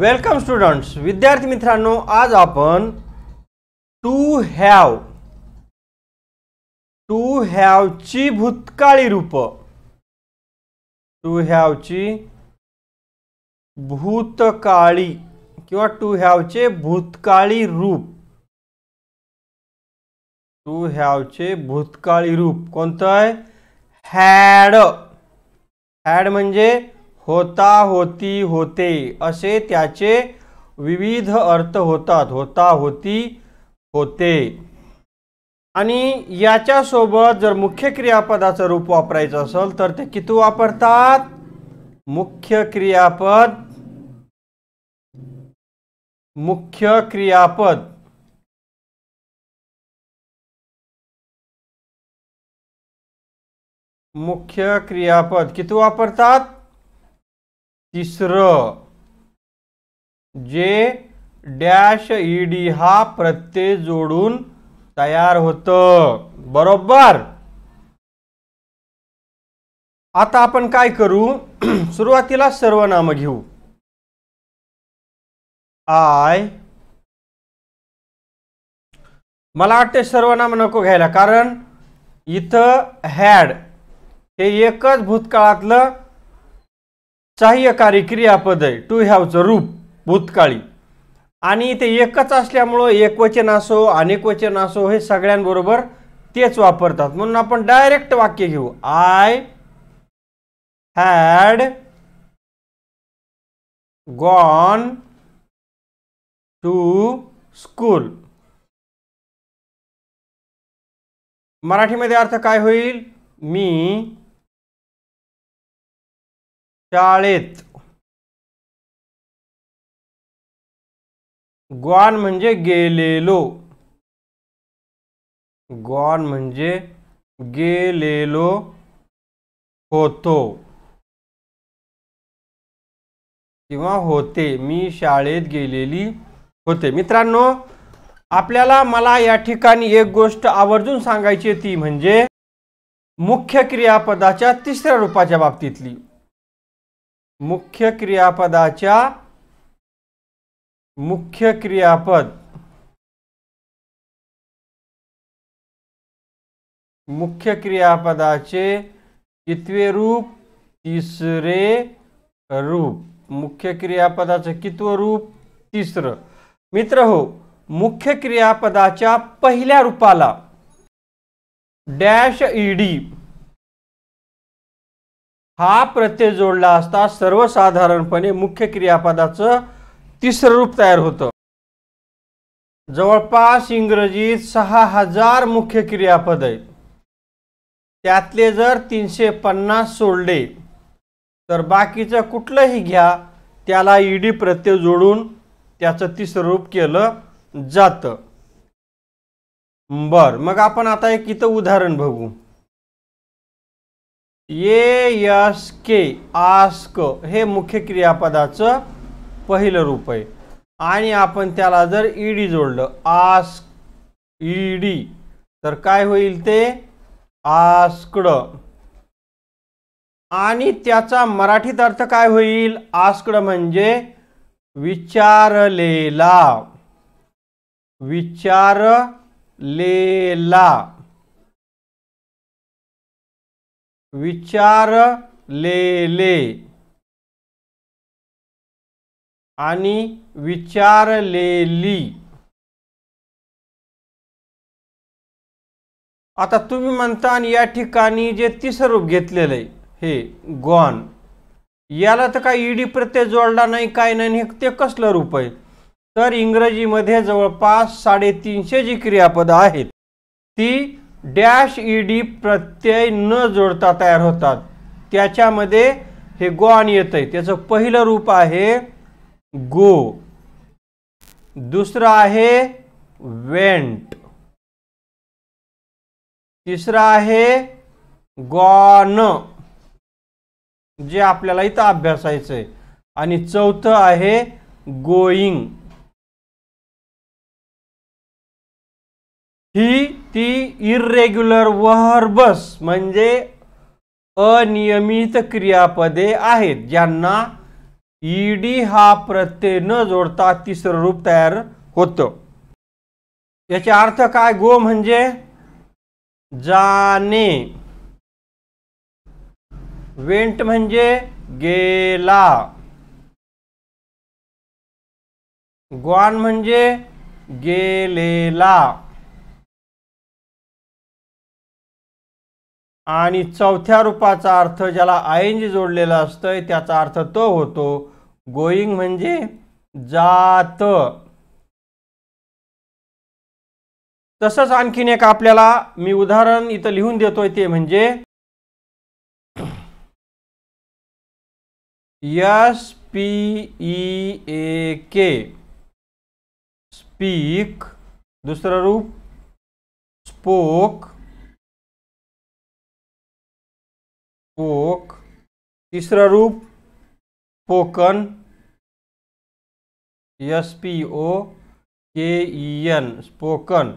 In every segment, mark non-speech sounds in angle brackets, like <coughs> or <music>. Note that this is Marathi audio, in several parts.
वेलकम स्टुडंट्स विद्यार्थी मित्रांनो आज आपण टू हॅव टू हॅवची भूतकाळी रूप टू हॅवची भूतकाळी किंवा टू हॅवचे भूतकाळी रूप टू हॅवचे भूतकाळी रूप कोणतं आहे हॅड हॅड म्हणजे होता होती होते असे त्याचे विविध अर्थ होतात होता होती होते आणि याच्यासोबत जर मुख्य क्रियापदाचं रूप वापरायचं असेल तर ते किती वापरतात मुख्य क्रियापद मुख्य क्रियापद मुख्य क्रियापद किती वापरतात तिसर जे डॅश ईडी हा प्रत्यय जोडून तयार होतं बरोबर आता आपण काय करू <clears throat> सुरुवातीला सर्वनाम घेऊ आय मला वाटते सर्वनाम नको घ्यायला कारण इथं हॅड हे एकच भूतकाळातलं चाह्यकारी क्रियापद आहे टू हॅवचं रूप भूतकाळी आणि ते एकच असल्यामुळं एकवचन असो अनेक वचन असो हे सगळ्यांबरोबर तेच वापरतात म्हणून आपण डायरेक्ट वाक्य घेऊ I had gone to school मराठीमध्ये अर्थ काय होईल मी शाळेत ग्वान म्हणजे गेलेलो ग्वान म्हणजे गेलेलो होतो किंवा होते मी शाळेत गेलेली होते मित्रांनो आपल्याला मला या ठिकाणी एक गोष्ट आवर्जून सांगायची ती म्हणजे मुख्य क्रियापदाच्या तिसऱ्या रूपाच्या बाबतीतली मुख्य क्रियापदाच्या मुख्य क्रियापद मुख्य क्रियापदाचे कितवे रूप तिसरे रूप मुख्य क्रियापदाचं कितवे रूप तिसरं मित्र हो मुख्य क्रियापदाच्या पहिल्या रूपाला डॅश ईडी हा प्रत्यय जोडला असता सर्वसाधारणपणे मुख्य क्रियापदाचं तिसरं रूप तयार होतं जवळपास इंग्रजीत सहा हजार मुख्य क्रियापद आहेत त्यातले जर तीनशे पन्नास सोडले तर बाकीचं कुठलंही घ्या त्याला ईडी प्रत्यय जोडून त्याचं तिसरं रूप केलं जातं बर मग आपण आता एक इथं उदाहरण बघू ये यस के आस्क हे मुख्य क्रियापदाचं पहिलं रूप आहे आणि आपण त्याला जर ईडी जोडलं आस्क ईडी तर काय होईल ते आस्कड आणि त्याचा मराठीत अर्थ काय होईल आस्कड म्हणजे विचारलेला विचारलेला विचारलेले आणि विचारलेली आता तुम्ही म्हणता आणि या ठिकाणी जे तिसरं रूप घेतलेलं आहे हे गॉन याला तर काय ईडी प्रत्यय जोडला नाही काय नाही ते कसलं रूप आहे तर इंग्रजीमध्ये जवळपास साडेतीनशे जी क्रियापद आहेत ती डॅश डी प्रत्यय न जोडता तयार होतात त्याच्यामध्ये हे आणि येत आहे त्याचं पहिलं रूप आहे गो दुसरं आहे वेंट तिसरं आहे गॉन जे आपल्याला इथं अभ्यासायचं आहे आणि चौथं आहे गोईंग ही ती इरेग्युलर बस म्हणजे अनियमित क्रियापदे आहेत ज्यांना ईडी हा प्रत्यय न जोडता तिसरं रूप तयार होतं याचा अर्थ काय गो म्हणजे जाने वेंट म्हणजे गेला ग्वान म्हणजे गेलेला आणि चौथ्या रूपाचा अर्थ ज्याला आय एन जोडलेला असतंय त्याचा अर्थ तो होतो गोईंग म्हणजे जात तसंच आणखीन एक आपल्याला मी उदाहरण इथं लिहून देतोय ते म्हणजे S P E A K speak दुसरं रूप स्पोक पोक तिसरं रूप spoken S P O K E N spoken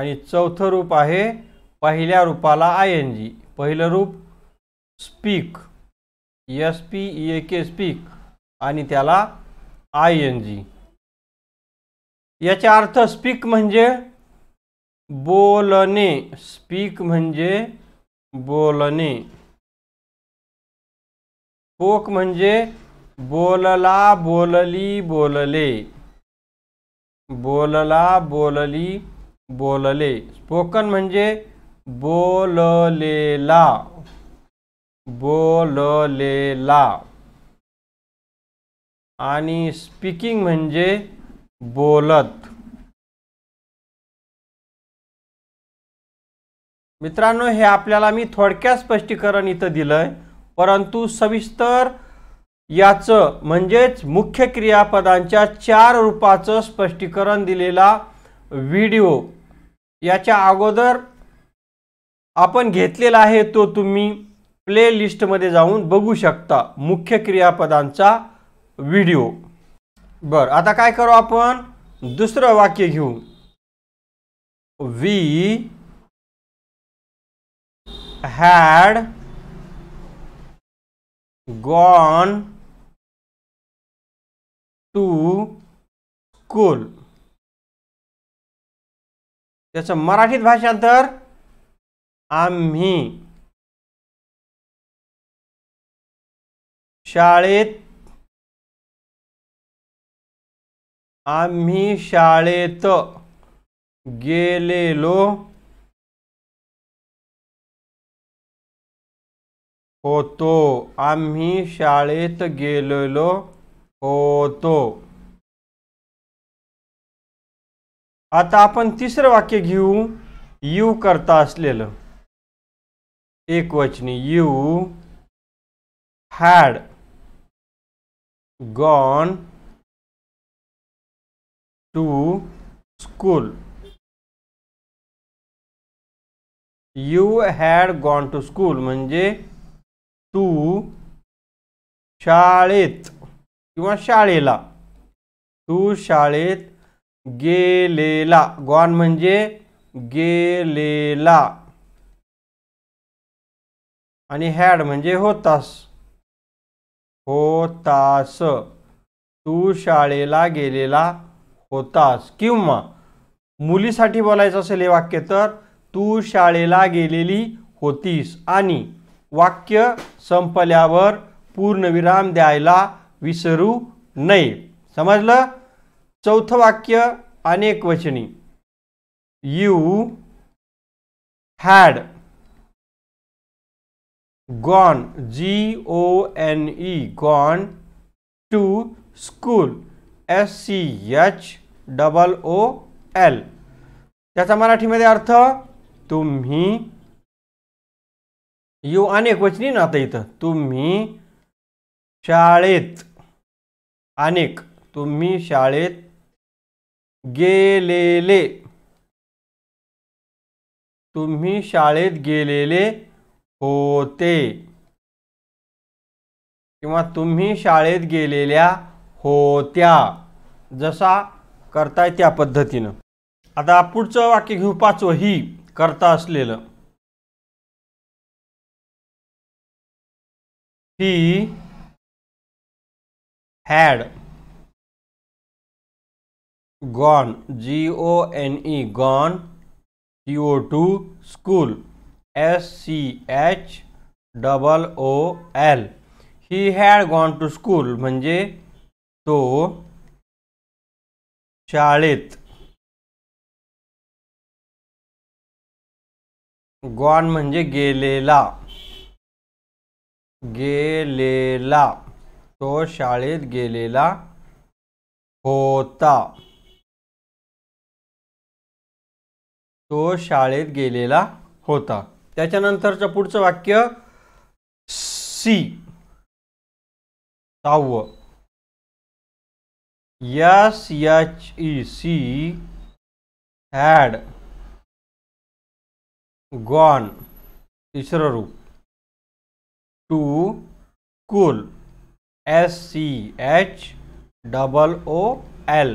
आणि चौथं रूप आहे पहिल्या रूपाला आय एन जी पहिलं रूप speak S P E A K speak आणि त्याला आय एन जी याचा अर्थ स्पीक म्हणजे बोलणे स्पीक म्हणजे बोलणे पोक म्हणजे बोलला बोलली बोलले बोलला बोलली बोलले स्पोकन म्हणजे बोललेला बोललेला आणि स्पीकिंग म्हणजे बोलत मित्रांनो हे आपल्याला मी थोडक्यात स्पष्टीकरण इथं दिलंय परंतु सविस्तर याचं म्हणजेच मुख्य क्रियापदांच्या चार रूपाचं स्पष्टीकरण दिलेला व्हिडिओ याच्या अगोदर आपण घेतलेला आहे तो तुम्ही प्लेलिस्टमध्ये जाऊन बघू शकता मुख्य क्रियापदांचा व्हिडिओ बर आता काय करू आपण दुसरं वाक्य घेऊ we had gone to school त्याचं मराठीत भाषांतर आम्ही शाळेत आम्ही शाळेत गेलेलो होतो आम्ही शाळेत गेलेलो होतो आता आपण तिसरं वाक्य घेऊ यू करता असलेलं एक वचनी you had gone to school you had gone to school म्हणजे तू शाळेत किंवा शाळेला तू शाळेत गेलेला गॉन म्हणजे गेलेला आणि हॅड म्हणजे होतास होतास तू शाळेला गेलेला होतास किंवा मुलीसाठी बोलायचं असेल हे वाक्य तर तू शाळेला गेलेली होतीस आणि वाक्य संपल्यावर पूर्णविराम द्यायला विसरू नये समजलं चौथं वाक्य अनेक वचनी you had gone G O N E gone to school S C H double O L त्याचा मराठीमध्ये अर्थ तुम्ही यू अनेक वचनी ना आता इथं तुम्ही शाळेत अनेक तुम्ही शाळेत गेलेले तुम्ही शाळेत गेलेले होते किंवा तुम्ही शाळेत गेलेल्या होत्या जसा करताय त्या पद्धतीनं आता पुढचं वाक्य घेऊ पाचवं ही करता असलेलं he had gone g o n e gone g o to school s c h double O L he had gone to school म्हणजे तो शाळेत गॉन म्हणजे गेलेला गेलेला तो शाळेत गेलेला होता तो शाळेत गेलेला होता त्याच्यानंतरचं पुढचं वाक्य सी सहावं S H E she had gone तिसरं रूप to school S C H double O L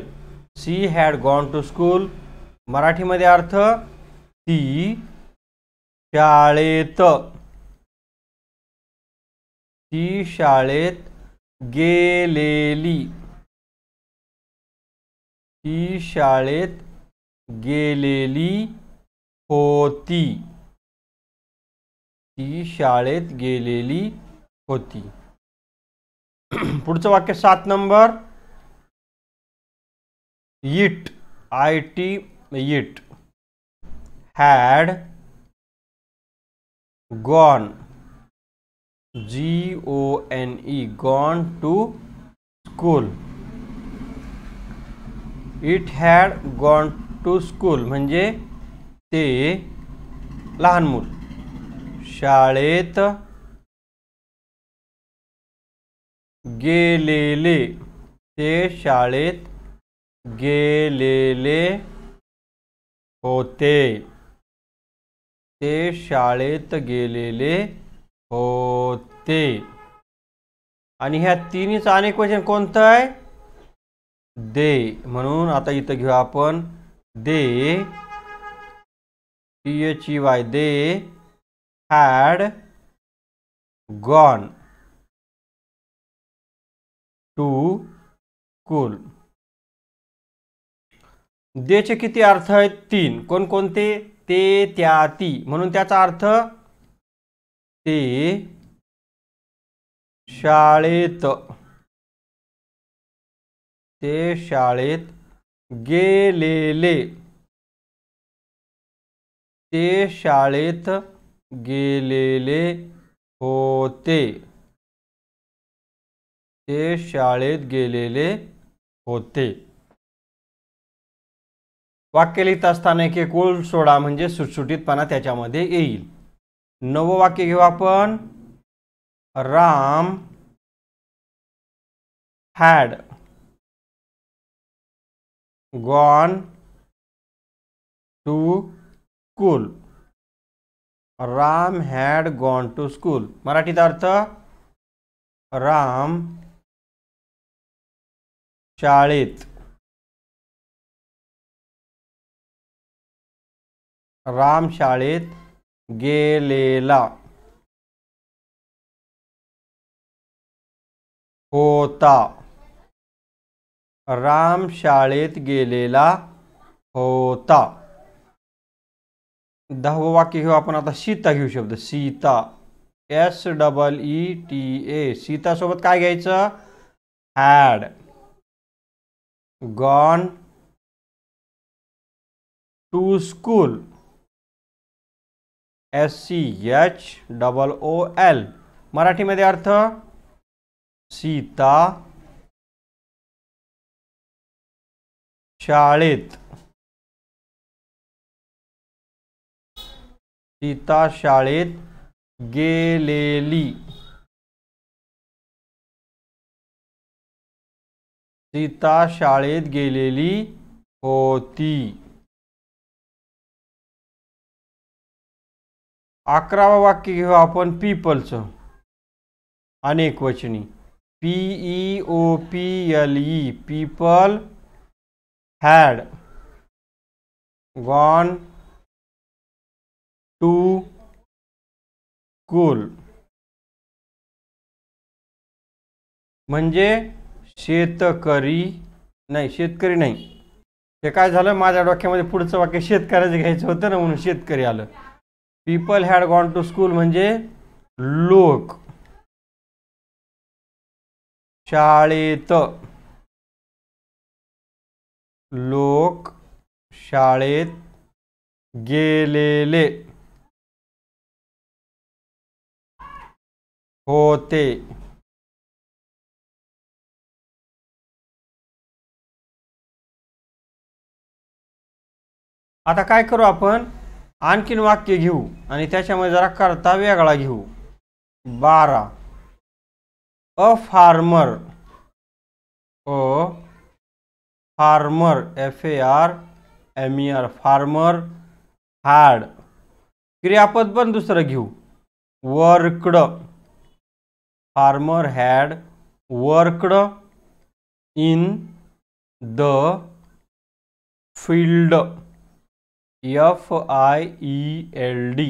she had gone to school मराठीमध्ये अर्थ ती शाळेत ती शाळेत गेलेली ती शाळेत गेलेली होती ती शाळेत गेलेली होती पुढचं वाक्य सात नंबर it I T it had gone G O N E gone to school it had gone to school म्हणजे ते लहान मूल शाळेत गेलेले ते शाळेत गेलेले होते ते शाळेत गेलेले होते आणि ह्या तिन्हीचं अनेक क्वेश्चन कोणतं आहे दे म्हणून आता इथं घेऊ आपण they T H E Y they had gone to school देचे किती अर्थ आहेत तीन कोणकोणते ते त्या ती म्हणून त्याचा अर्थ ते शाळेत ते शाळेत गेलेले ते शाळेत गेलेले होते ते शाळेत गेलेले होते वाक्य लिहित असताना एक एकूळ सोडा म्हणजे सुटसुटीतपणा त्याच्यामध्ये येईल नव वाक्य घेऊ आपण Ram had gone to school Ram had gone to school मराठीत अर्थ राम शाळेत राम शाळेत गेलेला होता राम शाळेत गेलेला होता दहावं वाक्य घेऊ आपण आता सीता घेऊ शब्द Sita S double E T A सोबत काय घ्यायचं had gone to school S C H double O L मराठीमध्ये अर्थ सीता शाळेत सीता शाळेत गेलेली सीता शाळेत गेलेली होती अकरावं वाक्य घेऊ आपण च, अनेक वचनी P E O P L E people had gone to school म्हणजे शेतकरी नाही शेतकरी नाही हे काय झालं माझ्या डोक्यामध्ये पुढचं वाक्य शेतकऱ्याचं घ्यायचं होतं ना म्हणून शेतकरी आलं people had gone to school म्हणजे लोक शाळेत लोक शाळेत गेलेले होते आता काय करू आपण आणखीन वाक्य घेऊ आणि त्याच्यामध्ये जरा करता वेगळा घेऊ बारा a farmer a farmer F A R M E R farmer had क्रियापद पण दुसरं घेऊ worked farmer had worked in the field f I E L D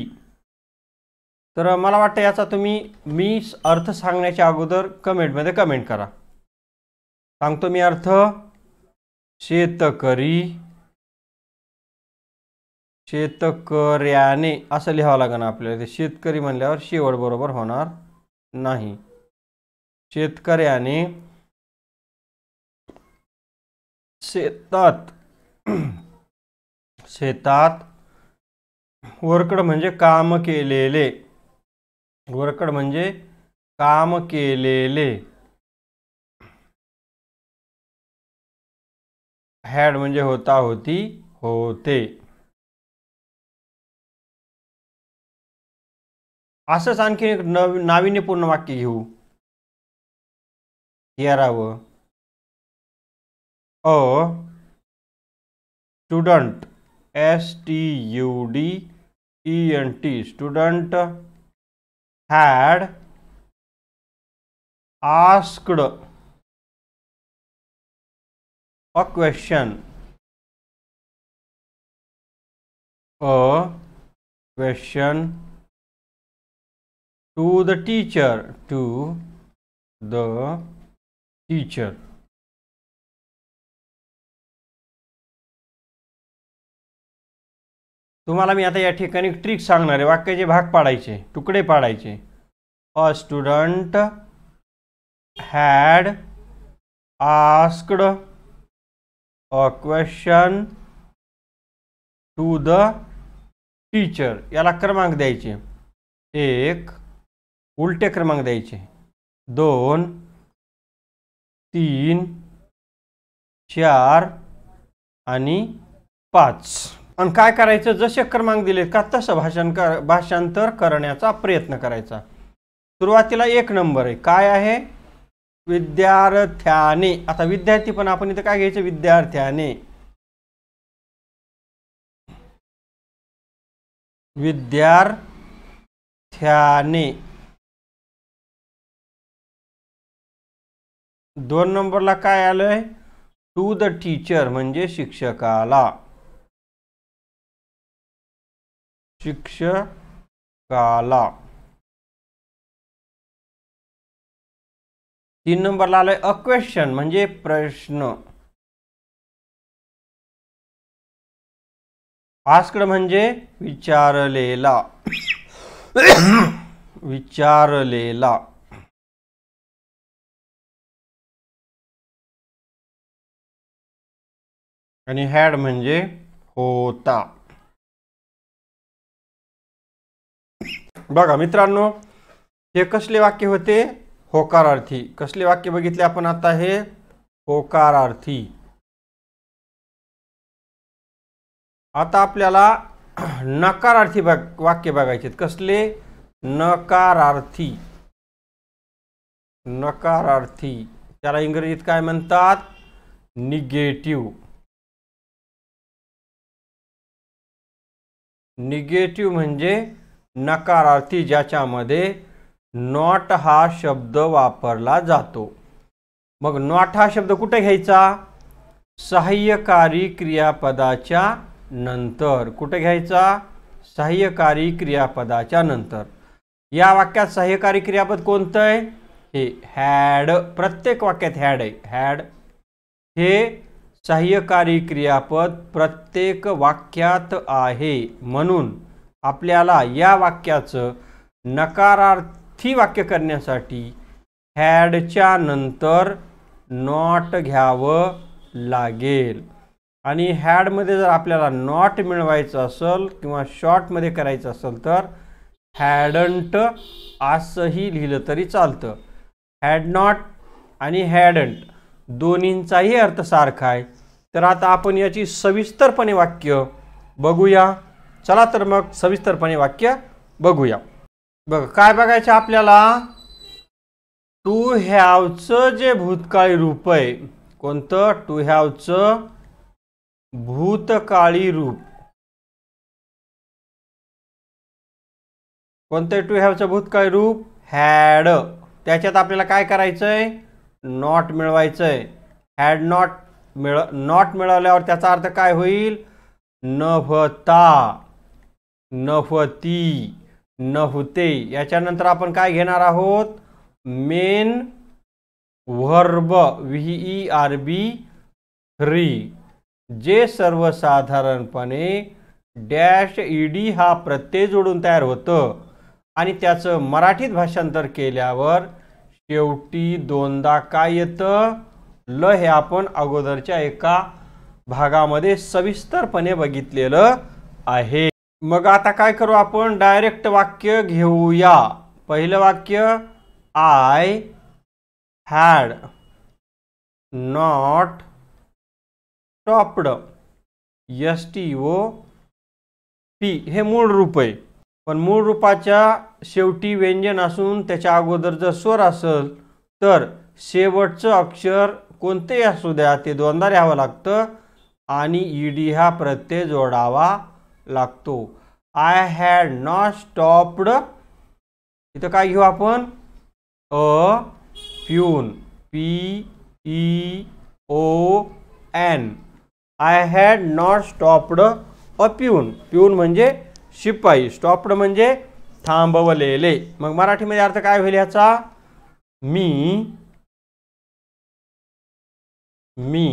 तर मला वाटतं याचा तुम्ही मी अर्थ सांगण्याच्या अगोदर कमेंटमध्ये कमेंट करा सांगतो मी अर्थ शेतकरी शेतकऱ्याने असं लिहावं लागेल आपल्याला ते शेतकरी म्हणल्यावर शेवट बरोबर होणार नाही शेतकऱ्याने शेतात शेतात वरकड म्हणजे काम केलेले वरकड म्हणजे काम केलेले हॅड म्हणजे होता होती होते असंच आणखी एक नव नाविन्यपूर्ण वाक्य घेऊ our a student s t u d e n t student had asked a question a question to the teacher to the teacher तुम्हाला मी आता या ठिकाणी ट्रिक सांगणार आहे वाक्याचे भाग पाडायचे तुकडे पाडायचे a student had asked a question to the teacher याला क्रमांक द्यायचे एक उलटे क्रमांक द्यायचे दोन तीन चार आणि पाच आणि काय करायचं जसे क्रमांक दिले का तसं भाषण कर भाषांतर करण्याचा प्रयत्न करायचा सुरुवातीला एक नंबर आहे काय आहे विद्यार्थ्याने आता विद्यार्थी पण आपण इथं काय घ्यायचं विद्यार्थ्याने विद्यार्थ्याने दोन नंबरला काय आलंय टू द टीचर म्हणजे शिक्षकाला शिक्षकाला तीन नंबरला आलंय अ क्वेश्चन म्हणजे प्रश्न आस्कड म्हणजे विचारलेला <coughs> विचारलेला आणि हॅड म्हणजे होता बघा मित्रांनो हे कसले वाक्य होते होकारार्थी कसले वाक्य बघितले आपण आता हे होकारार्थी आता आपल्याला नकारार्थी वाक्य बघायचे कसले नकारार्थी नकारार्थी त्याला इंग्रजीत काय म्हणतात निगेटिव्ह निगेटिव्ह म्हणजे नकारार्थी ज्याच्यामध्ये नॉट हा शब्द वापरला जातो मग नॉट हा शब्द कुठे घ्यायचा सहाय्यकारी क्रियापदाच्या नंतर कुठे घ्यायचा सहाय्यकारी क्रियापदाच्या नंतर या वाक्यात सहाय्यकारी क्रियापद कोणतं आहे हे हॅड प्रत्येक वाक्यात हॅड आहे हॅड हे सहाय्यकारी क्रियापद प्रत्येक वाक्यात आहे म्हणून आपल्याला या वाक्याचं नकारार्थी वाक्य करण्यासाठी हॅडच्या नंतर नॉट घ्यावं लागेल आणि हॅडमध्ये जर आपल्याला नॉट मिळवायचं असेल किंवा शॉर्टमध्ये करायचं असेल तर हॅडंट असंही लिहिलं तरी चालतं हॅड नॉट आणि हॅडंट दोन्हींचाही अर्थ सारखा आहे तर आता आपण याची सविस्तरपणे वाक्य बघूया चला तर मग सविस्तरपणे वाक्य बघूया बघ काय बघायचं आपल्याला टू हॅवचं जे भूतकाळी रूप आहे कोणतं टू हॅवचं भूतकाळी रूप कोणतं टू हॅवचं भूतकाळी रूप हॅड त्याच्यात आपल्याला काय करायचंय नॉट मिळवायचंय हॅड नॉट मिळ नॉट मिळाल्यावर त्याचा अर्थ काय होईल नव्हता नव्हती नव्हते याच्यानंतर आपण काय घेणार आहोत main verb V E R B three जे सर्वसाधारणपणे डॅश ई डी हा प्रत्यय जोडून तयार होतं आणि त्याचं मराठीत भाषांतर केल्यावर शेवटी दोनदा काय येतं ल हे आपण अगोदरच्या एका भागामध्ये सविस्तरपणे बघितलेलं आहे मग आता काय करू आपण डायरेक्ट वाक्य घेऊया पहिलं वाक्य I had not stopped S T O P हे मूळ रूप आहे पण मूळ रूपाच्या शेवटी व्यंजन असून त्याच्या अगोदर जर स्वर असेल तर शेवटचं अक्षर कोणतेही असू द्या ते दोनदा लिहावं लागतं आणि ईडी e हा प्रत्यय जोडावा लागतो आय हॅड नॉट स्टॉप्ड इथं काय घेऊ आपण a peon P E O N I had not stopped a peon peon म्हणजे शिपाई स्टॉप्ड म्हणजे थांबवलेले मग मराठीमध्ये अर्थ काय होईल ह्याचा मी मी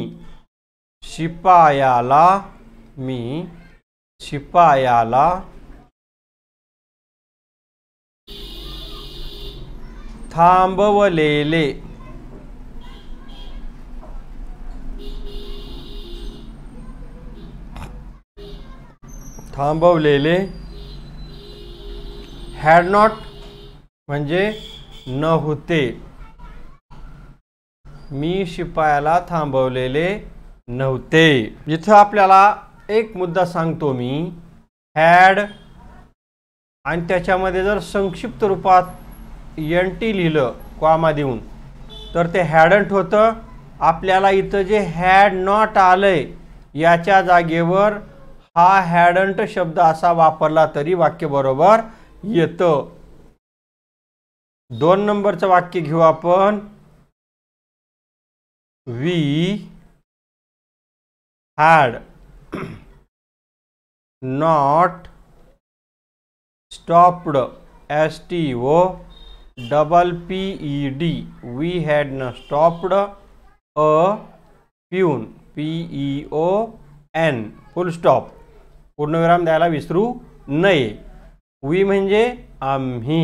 शिपायाला मी शिपायाला थांबवलेले थांबवलेले हॅड नॉट म्हणजे न होते मी शिपायाला थांबवलेले नव्हते इथं आपल्याला एक मुद्दा सांगतो मी हॅड आणि त्याच्यामध्ये जर संक्षिप्त रूपात एन टी लिहिलं क्वामा देऊन तर ते हॅडंट होतं आपल्याला इथं जे हॅड नॉट आलंय याच्या जागेवर हा हॅडंट शब्द असा वापरला तरी वाक्य बरोबर येतं दोन नंबरचं वाक्य घेऊ आपण we had not stopped s-t-o double p-e-d We had not stopped a pun p-e-o-n e o n full stop पूर्णविराम द्यायला विसरू नये वी म्हणजे आम्ही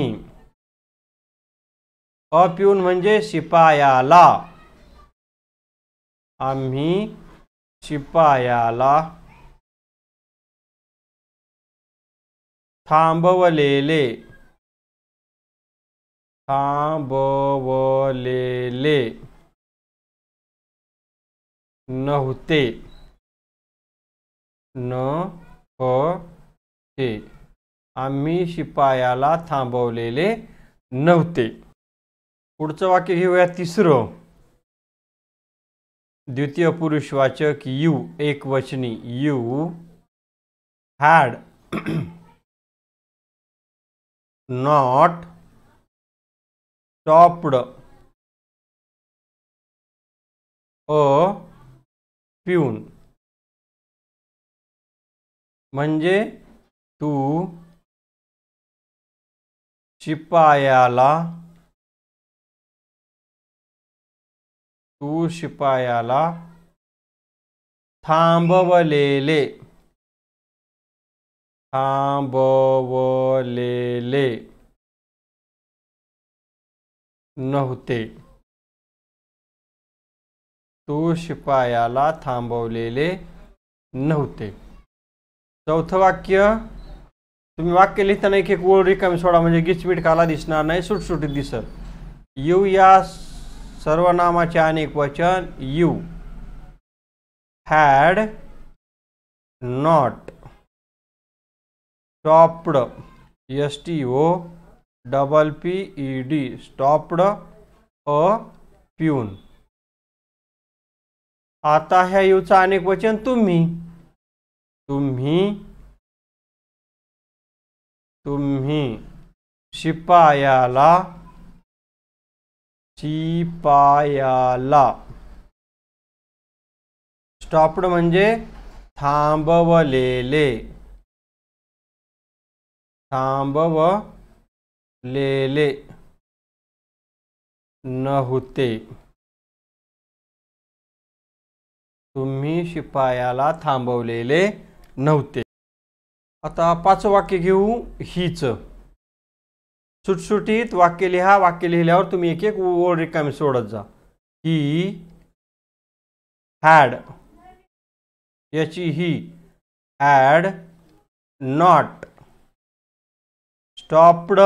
अप्यून म्हणजे शिपायाला आम्ही शिपायाला थांबवलेले थांबवलेले नव्हते न ते आम्ही शिपायाला थांबवलेले नव्हते पुढचं वाक्य घेऊया तिसरं द्वितीय पुरुषवाचक यू एकवचनी you had not stopped a peon म्हणजे तू शिपायाला तू शिपायाला थांबवलेले थांबवलेले नव्हते तू शिपायाला थांबवलेले नव्हते चौथं वाक्य तुम्ही वाक्य लिहिताना एक एक ओळ रिकामी सोडा म्हणजे गिचमीट काला दिसणार नाही सुटसुटीत दिसत येऊ या सर्वनामाचे अनेक वचन you had not stopped S T O double P E D stopped a peon आता ह्या यूचं अनेक वचन तुम्ही तुम्ही तुम्ही शिपायाला चिपायाला स्टॉप्ड म्हणजे थांबवलेले थांबवलेले नव्हते तुम्ही शिपायाला थांबवलेले नव्हते आता पाच वाक्य घेऊ हीच सुटसुटीत वाक्य लिहा वाक्य लिहिल्यावर तुम्ही एक एक ओळ रिकामी सोडत जा ही हॅड याची he had not stopped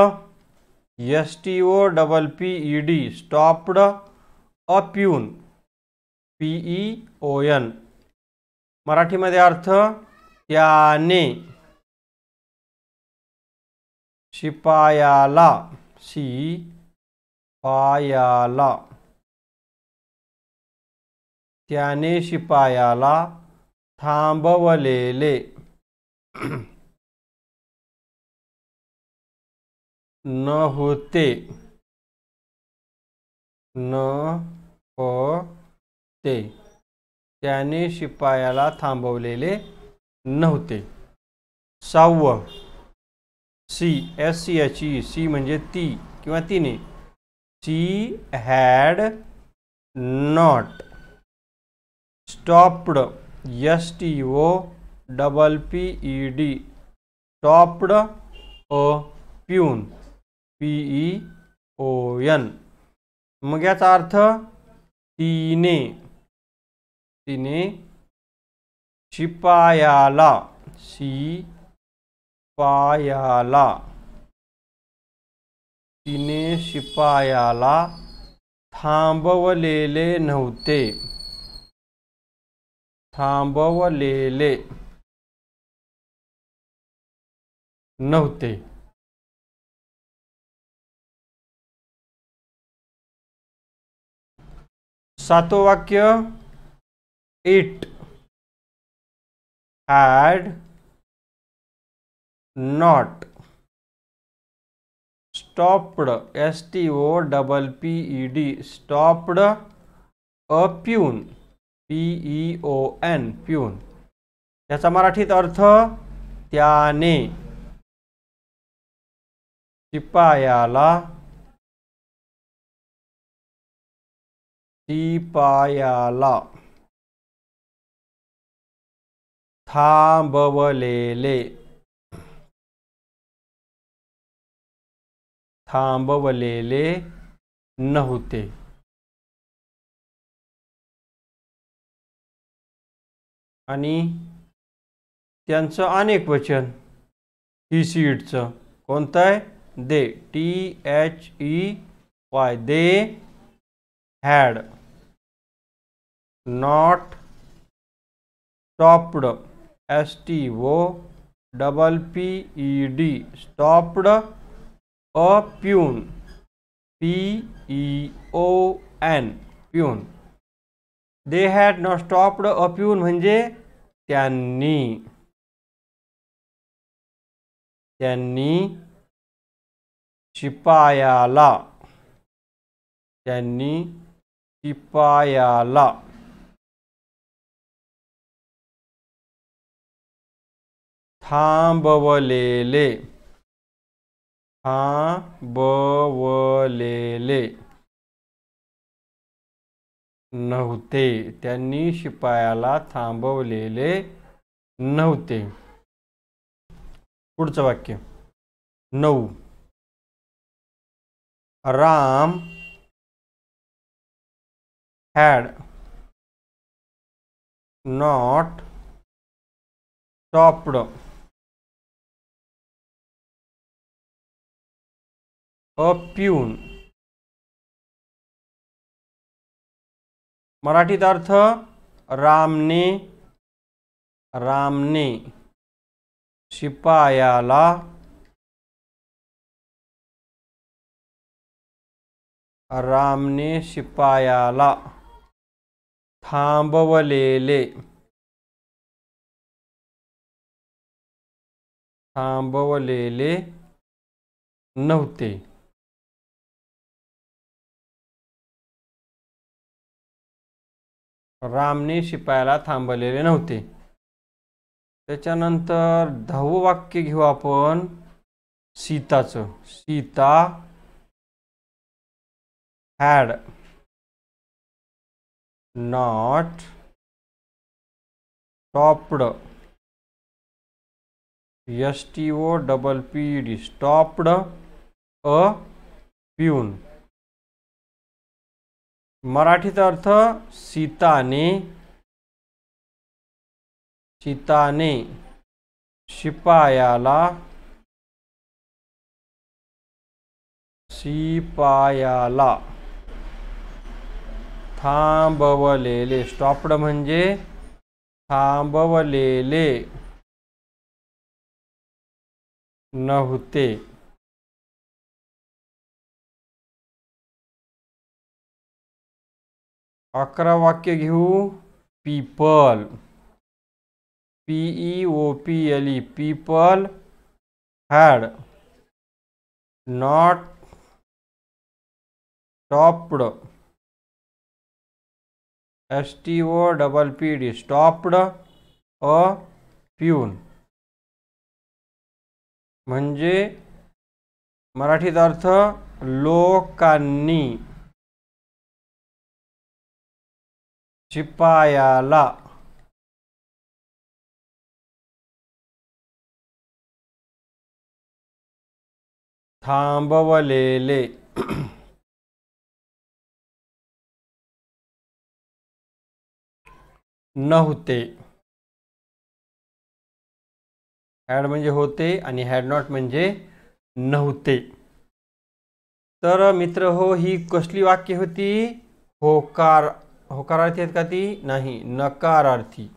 S T O double P E D stopped a peon, P E P E O N मराठीमध्ये अर्थ त्याने शिपायाला शी पायाला त्याने शिपायाला थांबवलेले न होते न त्याने शिपायाला थांबवलेले नव्हते सहावं she S C H E she मे ती कि तिने she had not stopped S T O double P E D stopped a peon P E O N मग याचा अर्थ तिने तिने शिपायाला सी शिपायाला तिने शिपायाला थांबवलेले नव्हते थांबवलेले नव्हते सातो वाक्य it had not stopped S T O double P E D stopped a peon E O N peon याचा मराठीत अर्थ त्याने शिपायाला शिपायाला थांबवलेले थांबवलेले नव्हते आणि त्यांचं अनेक वचन ही सीटचं कोणतं आहे they T H E Y they had not stopped S T O double P E D stopped a peon peon P E O N peon they had not stopped a म्हणजे त्यांनी त्यांनी शिपायाला त्यांनी शिपायाला थांबवलेले थांबवलेले नव्हते त्यांनी शिपायाला थांबवलेले नव्हते पुढचं वाक्य नऊ Ram had not stopped a peon मराठीत अर्थ रामने रामने शिपायाला रामने शिपायाला थांबवलेले थांबवलेले नव्हते रामने शिपायाला थांबलेले नव्हते त्याच्यानंतर दहावं वाक्य घेऊ आपण सीताचं Sita had not stopped S T O double P D stopped a peon मराठीत अर्थ सीताने सीताने शिपायाला शिपायाला थांबवलेले स्टॉप्ड म्हणजे थांबवलेले नव्हते अकरा वाक्य घेऊ people P E O P L E people had not stopped S T O double P D stopped a peon म्हणजे अर्थ लोकानी शिपायाला थांबवलेले नव्हते हॅड म्हणजे होते आणि हॅड नॉट म्हणजे नव्हते तर मित्र हो ही कसली वाक्य होती होकार होकारार्थी आहेत का ती नाही नकारार्थी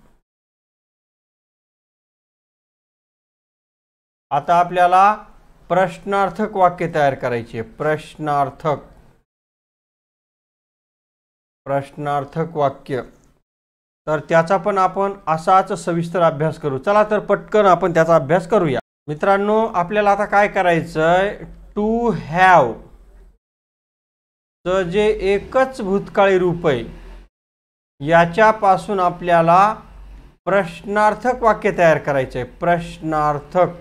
आता आपल्याला प्रश्नार्थक वाक्य तयार करायचे प्रश्नार्थक प्रश्नार्थक वाक्य तर त्याचा पण आपण असाच सविस्तर अभ्यास करू चला तर पटकन आपण त्याचा अभ्यास करूया मित्रांनो आपल्याला आता काय करायचंय टू हॅव जे एकच भूतकाळी रूप आहे याच्यापासून आपल्याला प्रश्नार्थक वाक्य तयार करायचे आहे प्रश्नार्थक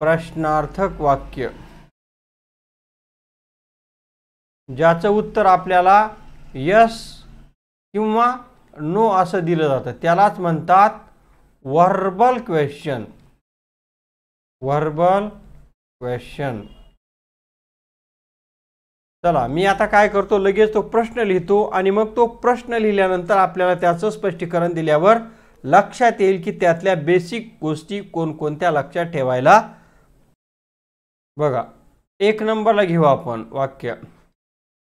प्रश्नार्थक वाक्य ज्याचं उत्तर आपल्याला यस किंवा नो असं दिलं जातं त्यालाच म्हणतात व्हर्बल क्वेश्चन व्हर्बल क्वेश्चन चला मी आता काय करतो लगेच तो प्रश्न लिहितो आणि मग तो प्रश्न लिहिल्यानंतर आपल्याला त्याचं स्पष्टीकरण दिल्यावर लक्षात येईल की त्यातल्या बेसिक गोष्टी कोणकोणत्या लक्षात ठेवायला बघा एक नंबरला घेऊ आपण वाक्य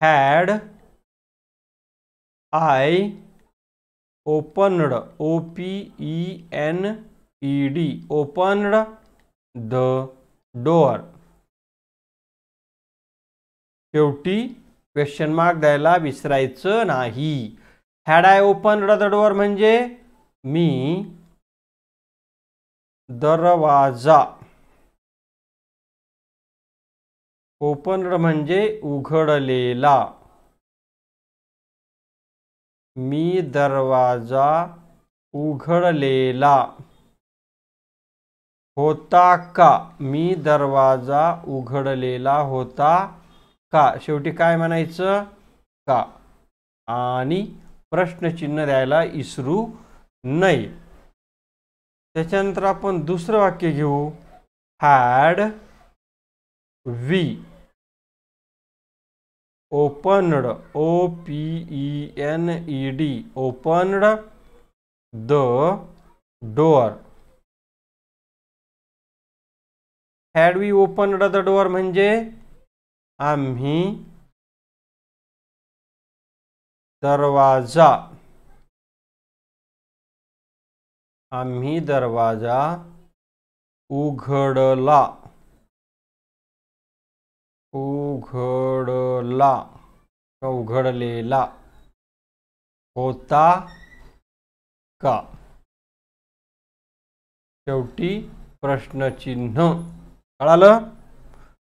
had I opened O P E N E D opened the door शेवटी क्वेश्चन मार्क द्यायला विसरायचं नाही हॅड आय ओपन रदडवर म्हणजे मी दरवाजा ओपन म्हणजे उघडलेला मी दरवाजा उघडलेला होता का मी दरवाजा उघडलेला होता का शेवटी काय म्हणायचं का आणि प्रश्नचिन्ह द्यायला इसरू नाही त्याच्यानंतर आपण दुसरं वाक्य घेऊ had we opened O P E N E D opened the door had we opened the door म्हणजे आम्ही दरवाजा आम्ही दरवाजा उघडला उघडला उघडलेला होता का शेवटी प्रश्नचिन्ह कळालं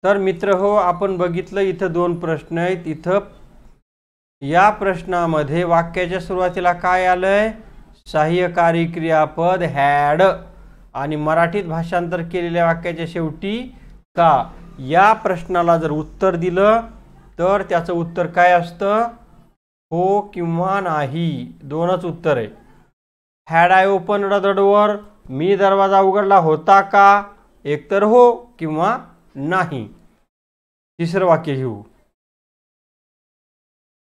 तर मित्र हो आपण बघितलं इथं दोन प्रश्न आहेत इथं या प्रश्नामध्ये वाक्याच्या सुरुवातीला काय आलंय सहाय्यकारी क्रियापद हॅड आणि मराठीत भाषांतर केलेल्या वाक्याच्या शेवटी का या प्रश्नाला जर उत्तर दिलं तर त्याचं उत्तर काय असतं हो किंवा नाही दोनच उत्तर आहे हॅड आय ओपन द मी दरवाजा उघडला होता का एकतर हो किंवा नाही तिसरं वाक्य घेऊ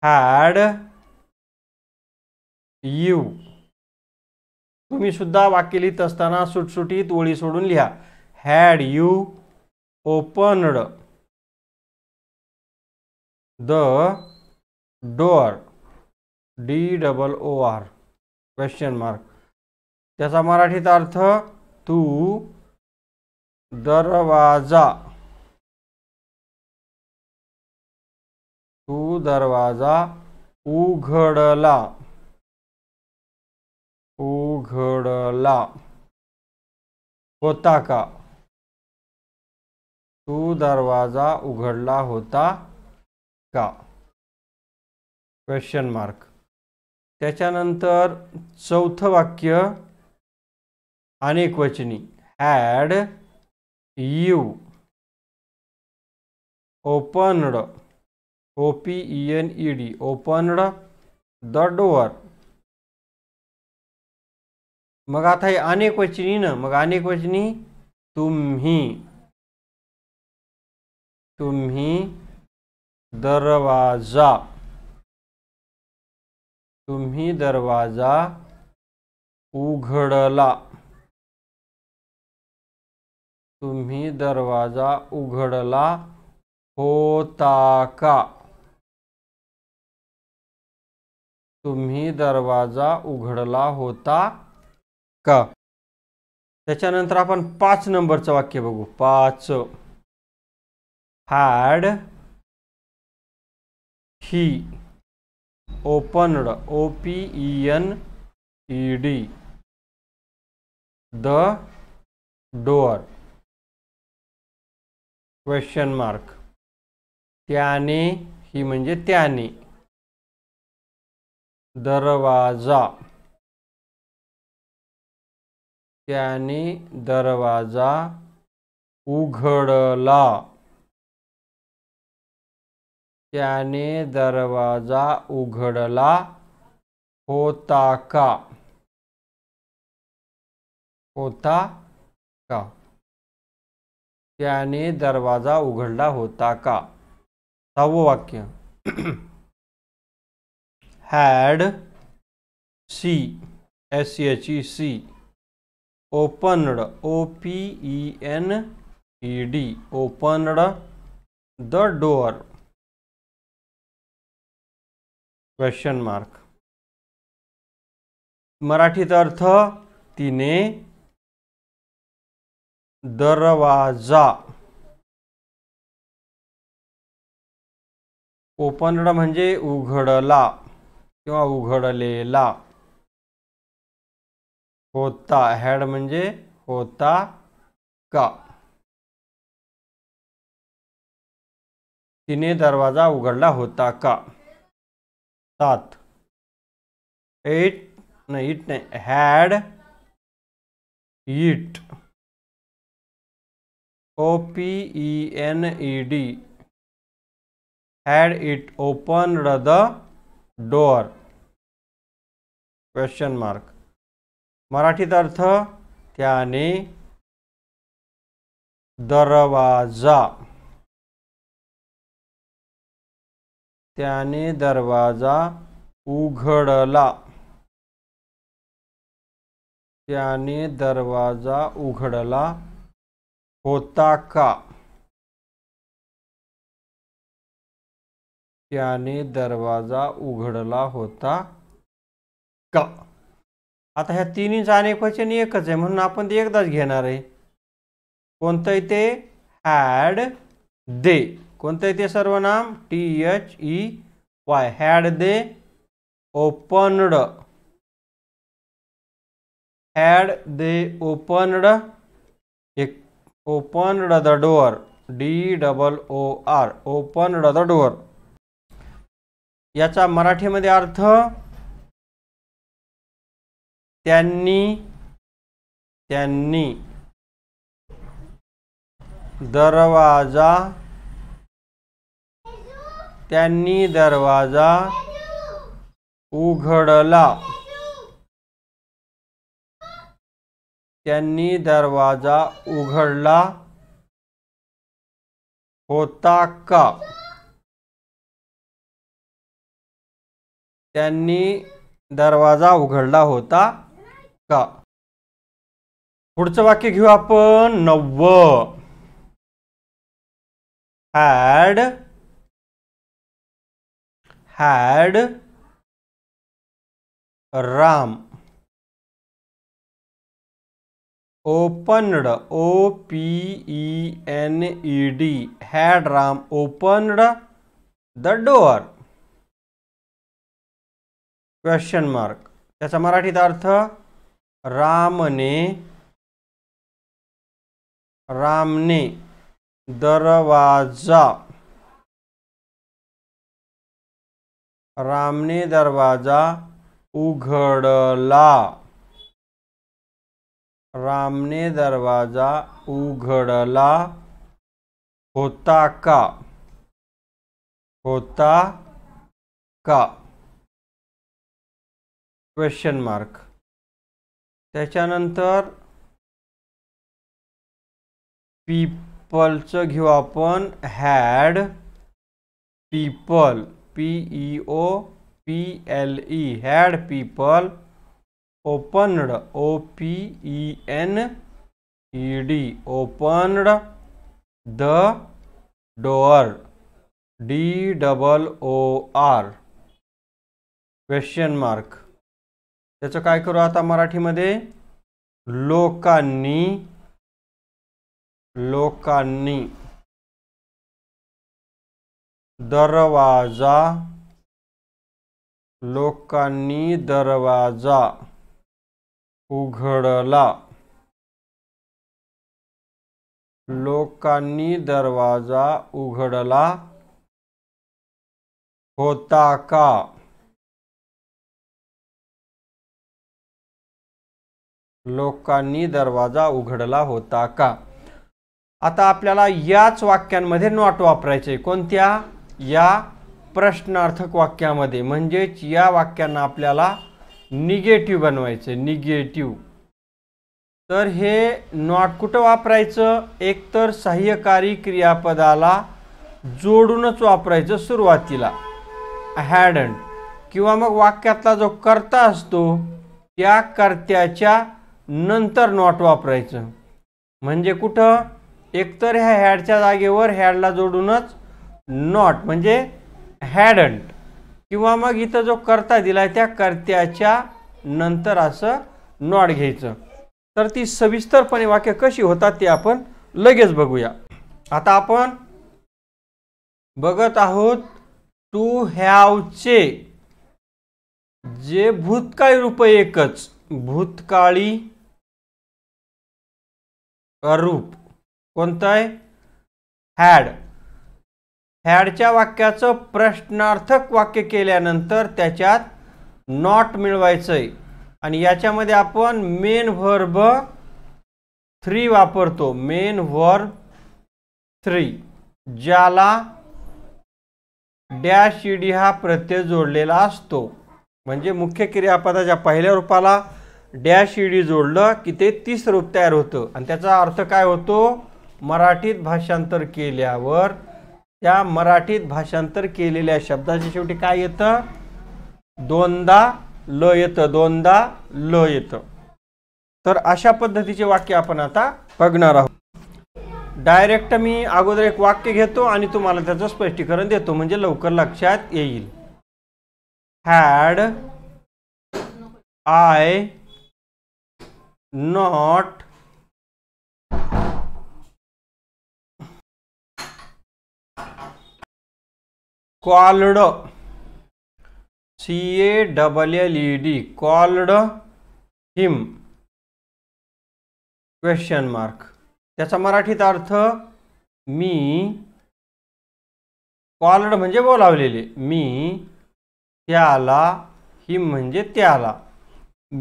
हॅड यू तुम्ही सुद्धा वाक्य लिहित असताना सुटसुटीत ओळी सोडून लिहा had you opened the door D double O R question mark त्याचा मराठीत अर्थ तू दरवाजा तू दरवाजा उघडला उघडला होता का तू दरवाजा उघडला होता का क्वेश्चन मार्क त्याच्यानंतर चौथं वाक्य अनेक वचनी had you opened O P E N E D opened the door मग आता हे अनेक वचनी ना मग अनेक वचनी तुम्ही तुम्ही दरवाजा तुम्ही दरवाजा उघडला तुम्ही दरवाजा उघडला होता का तुम्ही दरवाजा उघडला होता का त्याच्यानंतर आपण पाच नंबरचं वाक्य बघू पाच had he opened O P E N E D the door question mark त्याने ही म्हणजे त्याने दरवाजा त्याने दरवाजा उघडला त्याने दरवाजा उघडला होता का होता का त्याने दरवाजा उघडला होता का सहावं वाक्य had c, s e h e c opened o p e n e d opened the door question mark, मराठीत अर्थ तिने दरवाजा ओपनड म्हणजे उघडला किंवा उघडलेला होता हॅड म्हणजे होता का तिने दरवाजा उघडला होता का सात एट नाही इट नाही had it O P E N E D had it open the door question mark मराठीत अर्थ त्याने दरवाजा त्याने दरवाजा उघडला त्याने दरवाजा उघडला होता का त्याने दरवाजा उघडला होता का आता ह्या तिन्ही अनेक वचन एकच आहे म्हणून आपण ते एकदाच घेणार आहे कोणतंही ते हॅड दे कोणतंही ते सर्व नाम T H E e Y had they opened had they opened एक opened the door D double O R opened the door याचा मराठीमध्ये अर्थ त्यांनी त्यांनी दरवाजा त्यांनी दरवाजा उघडला त्यांनी दरवाजा उघडला होता का त्यांनी दरवाजा उघडला होता का पुढचं वाक्य घेऊ आपण नव्व had had Ram opened O P E N E D had Ram opened the door question mark त्याचा मराठीत अर्थ रामने रामने दरवाजा रामने दरवाजा उघडला रामने दरवाजा उघडला होता का होता का क्वेश्चन मार्क त्याच्यानंतर पीपलचं घेऊ आपण had people P E O P L E had people opened O P E N E D opened the door D double O R question mark त्याचं काय करू आता मराठीमध्ये लोकांनी लोकांनी दरवाजा लोकांनी दरवाजा उघडला लोकांनी दरवाजा उघडला होता का लोकांनी दरवाजा उघडला होता का आता आपल्याला याच वाक्यांमध्ये नॉट वापरायचे कोणत्या या प्रश्नार्थक वाक्यामध्ये म्हणजेच या वाक्यांना आपल्याला निगेटिव्ह बनवायचे निगेटिव्ह तर हे नॉट कुठं वापरायचं एकतर सहाय्यकारी क्रियापदाला जोडूनच वापरायचं सुरुवातीला हॅडन किंवा मग वाक्यातला जो कर्ता असतो त्या कर्त्याच्या नंतर नॉट वापरायचं म्हणजे कुठं एकतर ह्या हॅडच्या जागेवर हॅडला जोडूनच नॉट म्हणजे हॅडंट किंवा मग इथं जो कर्ता दिला त्या कर्त्याच्या नंतर असं नॉट घ्यायचं तर ती सविस्तरपणे वाक्य कशी होतात ते आपण लगेच बघूया आता आपण बघत आहोत टू हॅवचे जे भूतकाळी रूप एकच भूतकाळी रूप कोणतं आहे हॅड हॅडच्या वाक्याचं प्रश्नार्थक वाक्य केल्यानंतर त्याच्यात नॉट मिळवायचं आहे आणि याच्यामध्ये आपण मेन व्हर्ब थ्री वापरतो मेन व्हर्ब थ्री ज्याला डॅश ईडी हा प्रत्यय जोडलेला असतो म्हणजे मुख्य क्रियापदाच्या पहिल्या रूपाला डॅश ईडी जोडलं की ते तीस रूप तयार होतं आणि त्याचा अर्थ काय होतो मराठीत भाषांतर केल्यावर त्या मराठीत भाषांतर केलेल्या शब्दाच्या शेवटी काय येतं दोनदा ल येतं दोनदा ल येतं तर अशा पद्धतीचे वाक्य आपण आता बघणार आहोत डायरेक्ट मी अगोदर एक वाक्य घेतो आणि तुम्हाला त्याचं स्पष्टीकरण देतो म्हणजे लवकर लक्षात येईल had I not called c a double l e d called him question mark त्याचा मराठीत अर्थ मी कॉल्ड म्हणजे बोलावलेले मी त्याला हिम म्हणजे त्याला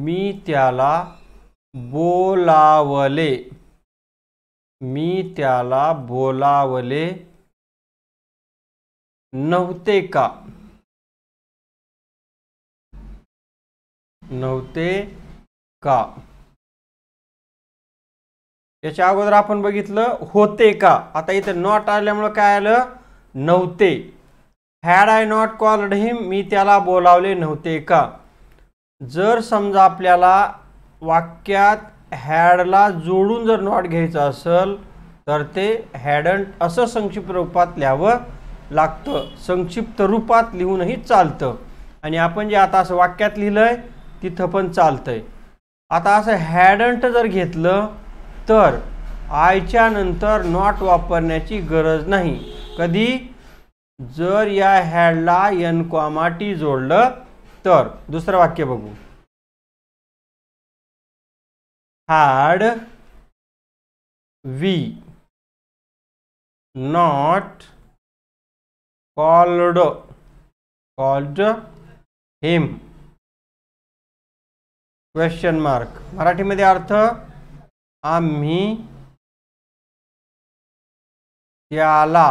मी त्याला बोलावले मी त्याला बोलावले नव्हते का नव्हते का याच्या अगोदर आपण बघितलं होते का आता इथे नॉट आल्यामुळं काय आलं नव्हते had I not called him मी त्याला बोलावले नव्हते का जर समजा आपल्याला वाक्यात हॅडला जोडून जर नॉट घ्यायचं असेल तर ते हॅडंट असं संक्षिप्त रूपात लिहावं लागतं संक्षिप्त रूपात लिहूनही चालतं आणि आपण जे आता असं वाक्यात लिहिलं आहे तिथं पण चालतं आहे आता असं हॅडंट जर घेतलं तर आयच्या नंतर नॉट वापरण्याची गरज नाही कधी जर या हॅडला एन जोडलं तर दुसरं वाक्य बघू had we not called called him question mark मराठीमध्ये अर्थ आम्ही त्याला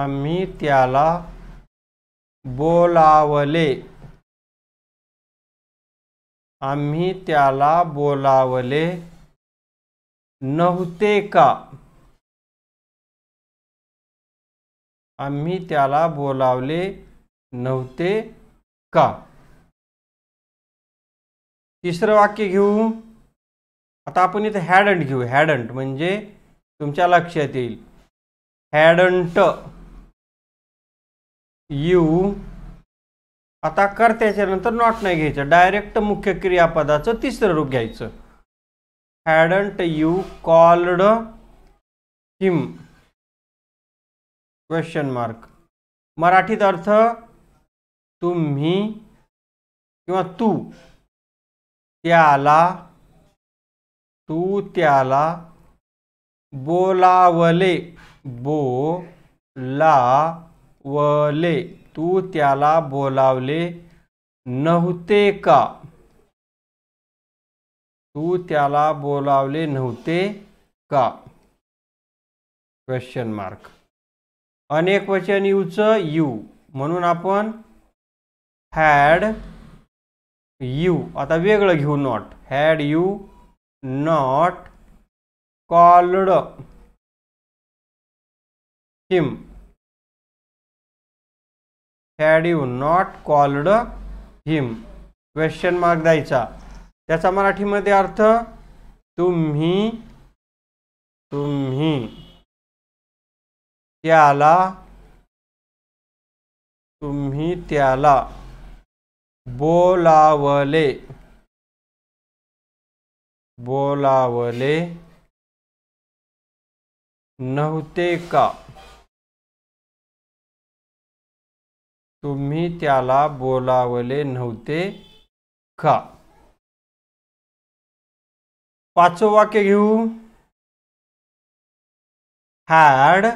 आम्ही त्याला बोलावले आम्ही त्याला बोलावले नव्हते का आम्ही त्याला बोलावले नव्हते का तिसरं वाक्य घेऊ आता आपण इथं हॅडंट घेऊ हॅडंट म्हणजे तुमच्या लक्षात येईल हॅडंट यू आता कर त्याच्यानंतर नॉट नाही घ्यायचं डायरेक्ट मुख्य क्रियापदाचं तिसरं रूप घ्यायचं hadn't you called him question mark मराठीत अर्थ तुम्ही किंवा तू त्याला तू त्याला बोलावले बो तू त्याला बोलावले नव्हते का तू त्याला बोलावले नव्हते का क्वेश्चन मार्क अनेक वचन यूचं यू म्हणून आपण हॅड यू आता वेगळं घेऊ not had you not called him had you not called him question mark द्यायचा त्याचा मराठीमध्ये अर्थ तुम्ही तुम्ही त्याला तुम्ही त्याला बोलावले बोलावले नव्हते का तुम्ही त्याला बोलावले नव्हते का पाचवं वाक्य घेऊ had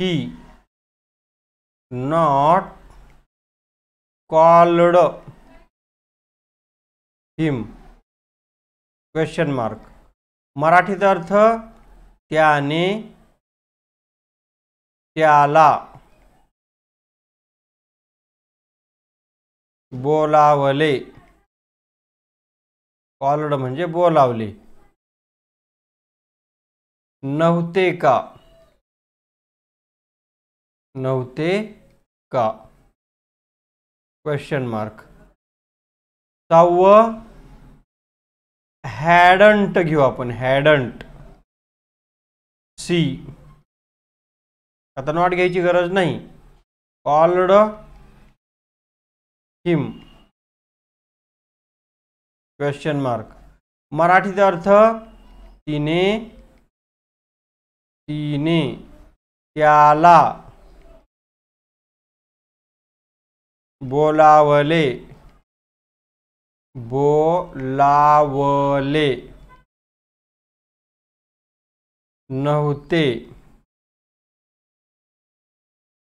he not called him question mark मराठीत अर्थ त्याने त्याला बोलावले कॉलड म्हणजे बोलावले नव्हते का नव्हते का क्वेश्चन मार्क सहावं हॅडंट घेऊ आपण हॅडंट सी आता नॉट घ्यायची गरज नाही कॉलड किम क्वेश्चन मार्क मराठीचा अर्थ तिने तिने त्याला बोलावले बोलावले नव्हते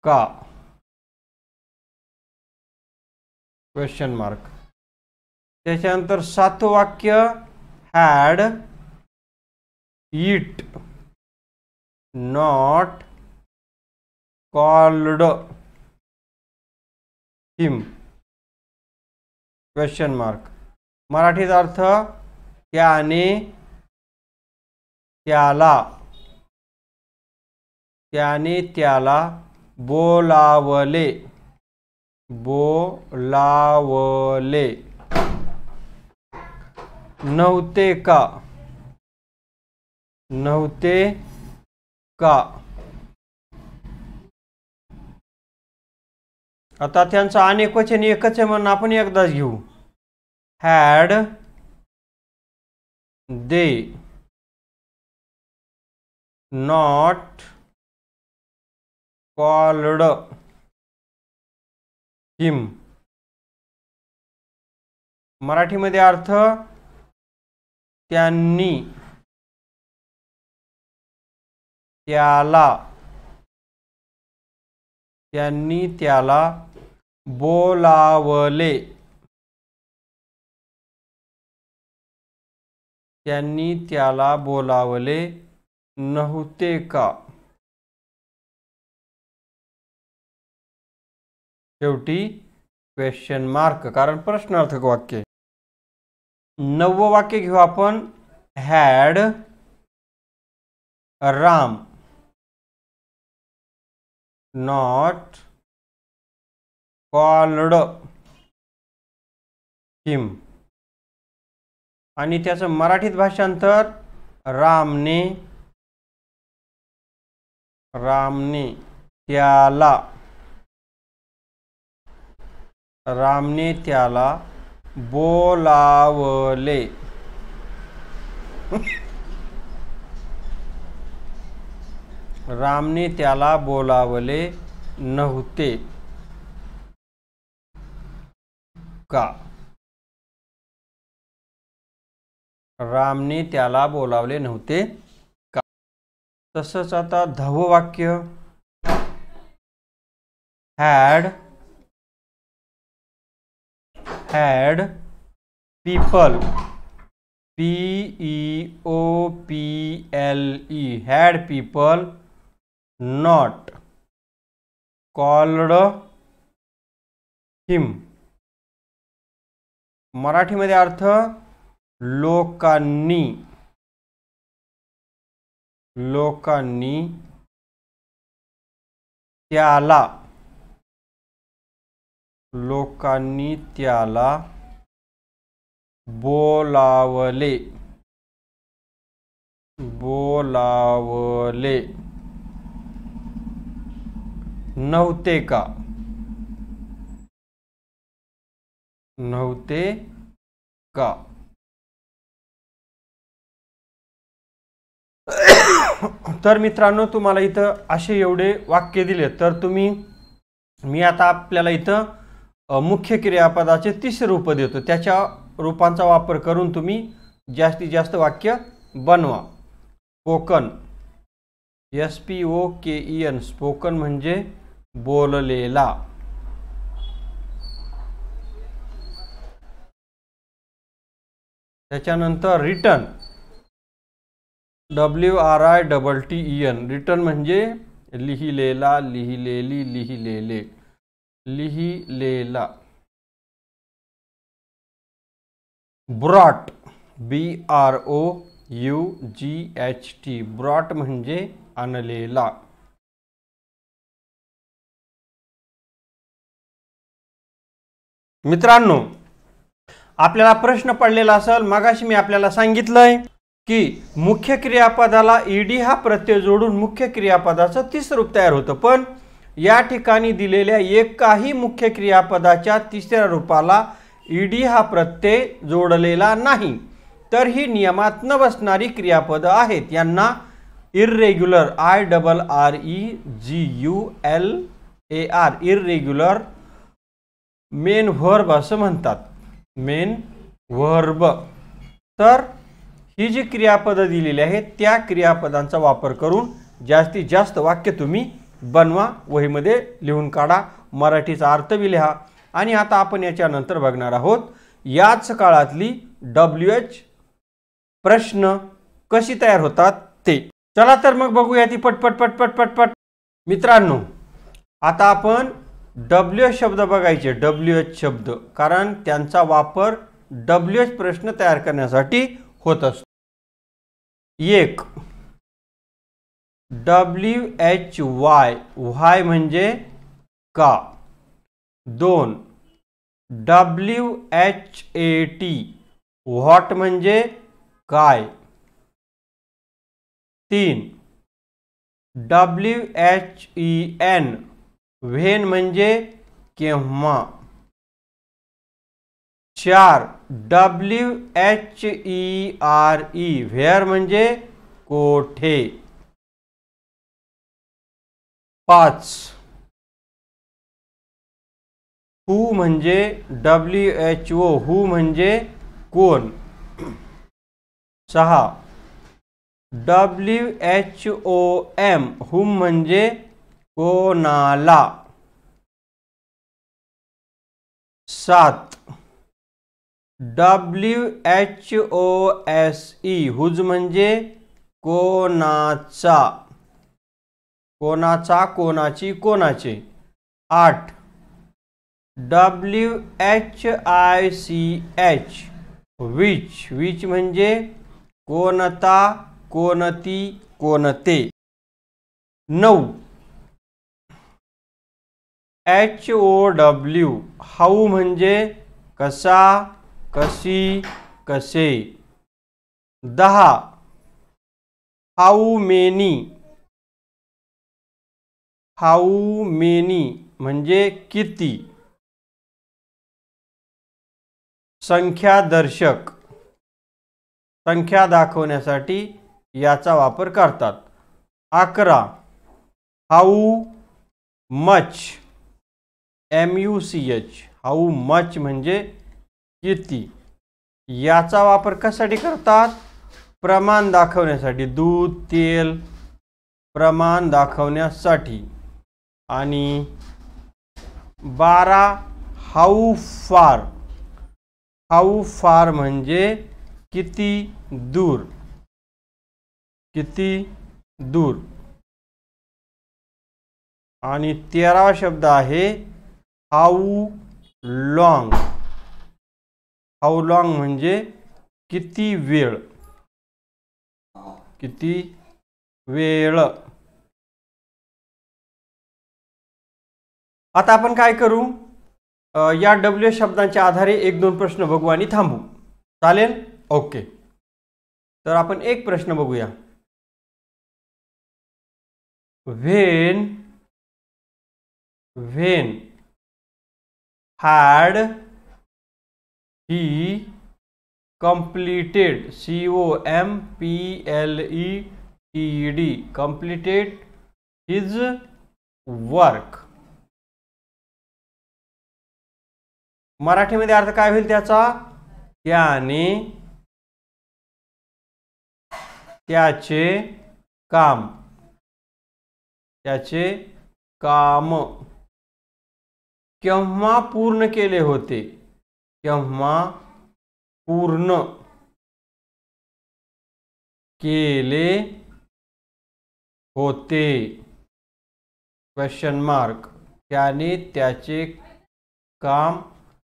का क्वेश्चन मार्क त्याच्यानंतर सात वाक्य had it not called him question mark मराठीत अर्थ त्याने त्याला त्याने त्याला बोलावले बोलावले नव्हते का नव्हते का आता त्यांचं अनेक एकच आहे म्हणून आपण एकदाच घेऊ had they not called him मराठीमध्ये अर्थ त्यांनी त्याला त्यांनी त्याला बोलावले त्यांनी त्याला बोलावले नव्हते का शेवटी क्वेश्चन मार्क कारण प्रश्नार्थक वाक्य नववं वाक्य घेऊ आपण had Ram not called him आणि त्याचं मराठीत भाषांतर रामने रामने त्याला रामने त्याला बोलावले रामने त्याला बोलावले नव्हते का रामने त्याला बोलावले नव्हते का तसंच आता धव वाक्य had had people P E O P L E had people not called him Marathi मराठीमध्ये अर्थ लोकांनी लोकांनी त्याला लोकांनी त्याला बोलावले बोलावले नव्हते का नव्हते का तर मित्रांनो तुम्हाला इथं असे एवढे वाक्य दिले तर तुम्ही मी आता आपल्याला इथं मुख्य क्रियापदाचे तिसरे रूप देतो त्याच्या रूपांचा वापर करून तुम्ही जास्तीत जास्त वाक्य बनवा spoken S P O K E N spoken म्हणजे बोललेला त्याच्यानंतर written W R I double T E N written म्हणजे लिहिलेला लिहिलेली लिहिलेले लिहिलेला brought B R O U G H T brought म्हणजे आणलेला मित्रांनो आपल्याला प्रश्न पडलेला असेल मगाशी मी आपल्याला सांगितलंय की मुख्य क्रियापदाला ईडी e हा प्रत्यय जोडून मुख्य क्रियापदाचं तिसरूप तयार होतं पण या ठिकाणी दिलेल्या एकाही मुख्य क्रियापदाच्या तिसऱ्या रूपाला ईडी हा प्रत्यय जोडलेला नाही तर ही नियमात न बसणारी क्रियापदं आहेत यांना irregular I double R E G U L A R irregular main verb असं म्हणतात मेन व्हर्ब तर ही जी क्रियापदं दिलेली आहेत त्या क्रियापदांचा वापर करून जास्तीत जास्त वाक्य तुम्ही बनवा वहीमध्ये लिहून काढा मराठीचा अर्थ बी लिहा आणि आता आपण याच्यानंतर बघणार आहोत याच काळातली डब्ल्यू एच प्रश्न कशी तयार होतात ते चला तर मग बघूया ती पटपट पटपट पटपट मित्रांनो आता आपण डब्ल्यू एच शब्द बघायचे डब्ल्यू एच शब्द कारण त्यांचा वापर डब्ल्यू एच प्रश्न तयार करण्यासाठी होत असतो एक डब्ल्यू एच वाय व्हाय मे का दोन W H A T what मजे काय तीन W H E N when मजे केव चार W H E R E where मजे कोठे पांच हू मे डब्ल्यू एच ओ हू मे को सहा W H O M whom म्हणजे को सात W H O S E whose whose म्हणजे कोणाचा कोणाचा कोणाची कोणाचे आठ W H I C H which which म्हणजे कोणता कोणती कोणते नऊ एच ओ डब्ल्यू हाऊ म्हणजे कसा कशी कसे दहा हाऊ मेनी हाऊ मेनी म्हणजे किती संख्या दर्शक संख्या दाखवण्यासाठी याचा वापर करतात अकरा how much M U C H how much म्हणजे किती याचा वापर कशासाठी करतात प्रमाण दाखवण्यासाठी दूध तेल प्रमाण दाखवण्यासाठी आणि बारा हाऊ फार हाऊ फार म्हणजे किती दूर किती दूर आणि तेरावा शब्द आहे हाऊ लॉंग हाऊ लाँग म्हणजे किती वेळ किती वेळ आता आपण काय करू या डब्ल्यू एस शब्दांच्या आधारे एक दोन प्रश्न बघू आणि थांबू चालेल ओके तर आपण एक प्रश्न बघूया when when had he completed C O M, P L E T D, completed his work मराठीमध्ये अर्थ काय होईल त्याचा त्याने त्याचे काम त्याचे काम केव्हा पूर्ण केले होते केव्हा पूर्ण केले होते क्वेश्चन मार्क त्याने त्याचे काम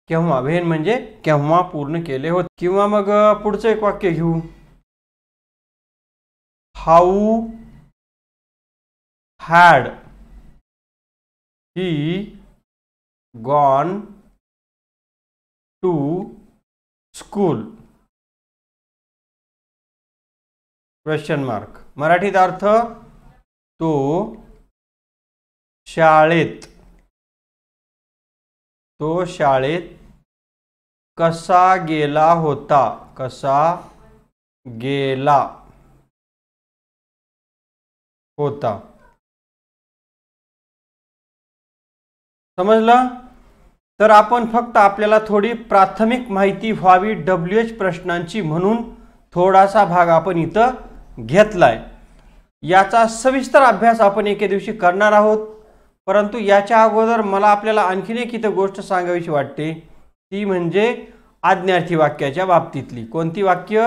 केव्हा व्हेन म्हणजे केव्हा पूर्ण केले होते किंवा मग पुढचं एक वाक्य घेऊ how had he gone to school question mark मराठीत अर्थ तो शाळेत तो शाळेत कसा गेला होता कसा गेला होता समजलं तर आपण फक्त आपल्याला थोडी प्राथमिक माहिती व्हावी डब्ल्यू एच प्रश्नांची म्हणून थोडासा भाग आपण इथं घेतलाय याचा सविस्तर अभ्यास आपण एके दिवशी करणार आहोत परंतु याच्या अगोदर मला आपल्याला आणखीन एक इथं गोष्ट सांगावीशी वाटते ती म्हणजे आज्ञार्थी वाक्याच्या बाबतीतली कोणती वाक्य